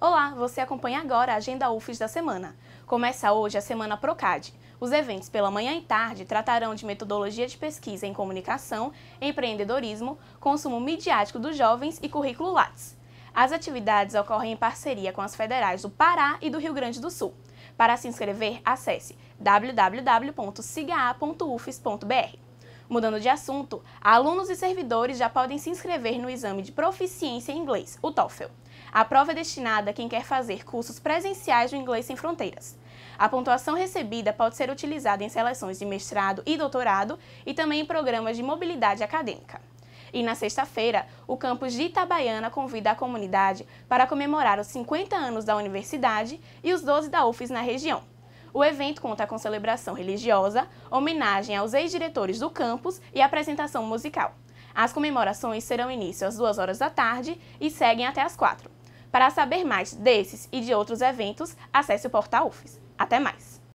Olá, você acompanha agora a Agenda UFES da semana. Começa hoje a semana Procad. Os eventos pela manhã e tarde tratarão de metodologia de pesquisa em comunicação, empreendedorismo, consumo midiático dos jovens e currículo Lattes. As atividades ocorrem em parceria com as federais do Pará e do Rio Grande do Sul. Para se inscrever, acesse www.sigaa.ufes.br. Mudando de assunto, alunos e servidores já podem se inscrever no exame de proficiência em inglês, o TOEFL. A prova é destinada a quem quer fazer cursos presenciais do Inglês Sem Fronteiras. A pontuação recebida pode ser utilizada em seleções de mestrado e doutorado e também em programas de mobilidade acadêmica. E na sexta-feira, o campus de Itabaiana convida a comunidade para comemorar os 50 anos da universidade e os 12 da UFES na região. O evento conta com celebração religiosa, homenagem aos ex-diretores do campus e apresentação musical. As comemorações serão início às 2 horas da tarde e seguem até às 4. Para saber mais desses e de outros eventos, acesse o portal UFES. Até mais!